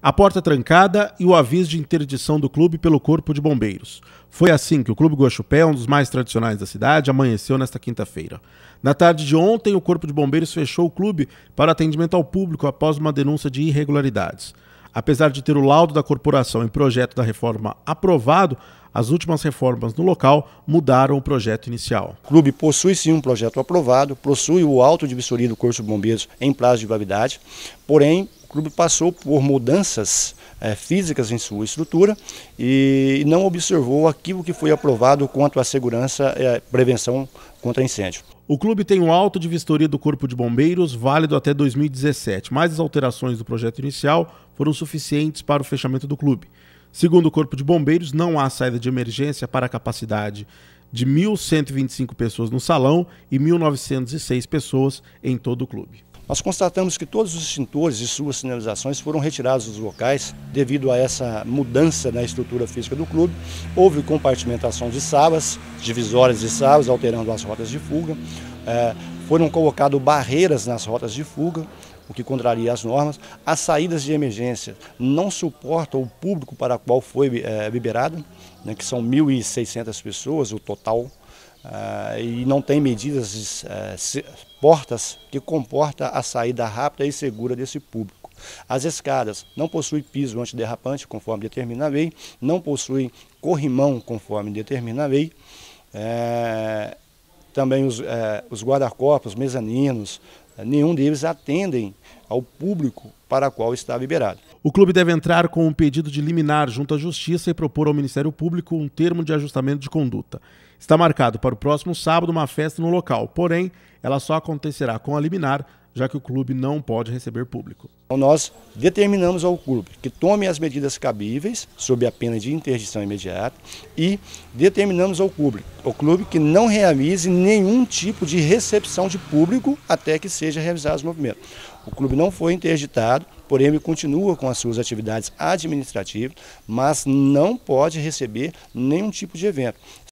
A porta trancada e o aviso de interdição do clube pelo Corpo de Bombeiros. Foi assim que o Clube Guaxupé, um dos mais tradicionais da cidade, amanheceu nesta quinta-feira. Na tarde de ontem, o Corpo de Bombeiros fechou o clube para atendimento ao público após uma denúncia de irregularidades. Apesar de ter o laudo da corporação em projeto da reforma aprovado, as últimas reformas no local mudaram o projeto inicial. O clube possui sim um projeto aprovado, possui o alto de vistoria do Corpo de Bombeiros em prazo de validade, porém o clube passou por mudanças é, físicas em sua estrutura e não observou aquilo que foi aprovado quanto à segurança e eh, prevenção contra incêndio. O clube tem um alto de vistoria do Corpo de Bombeiros, válido até 2017, mas as alterações do projeto inicial foram suficientes para o fechamento do clube. Segundo o Corpo de Bombeiros, não há saída de emergência para a capacidade de 1.125 pessoas no salão e 1.906 pessoas em todo o clube. Nós constatamos que todos os extintores e suas sinalizações foram retirados dos locais devido a essa mudança na estrutura física do clube. Houve compartimentação de savas, divisórias de savas, alterando as rotas de fuga. É, foram colocadas barreiras nas rotas de fuga, o que contraria as normas. As saídas de emergência não suportam o público para o qual foi é, liberado, né, que são 1.600 pessoas, o total ah, e não tem medidas, eh, portas que comporta a saída rápida e segura desse público. As escadas não possuem piso antiderrapante, conforme determina a lei, não possuem corrimão, conforme determina a lei. É, também os, é, os guarda-corpos, mezaninos, nenhum deles atendem ao público para o qual está liberado. O clube deve entrar com um pedido de liminar junto à Justiça e propor ao Ministério Público um termo de ajustamento de conduta. Está marcado para o próximo sábado uma festa no local, porém, ela só acontecerá com a liminar já que o clube não pode receber público. Então, nós determinamos ao clube que tome as medidas cabíveis, sob a pena de interdição imediata, e determinamos ao clube, ao clube que não realize nenhum tipo de recepção de público até que seja realizado os movimentos. O clube não foi interditado, porém ele continua com as suas atividades administrativas, mas não pode receber nenhum tipo de evento.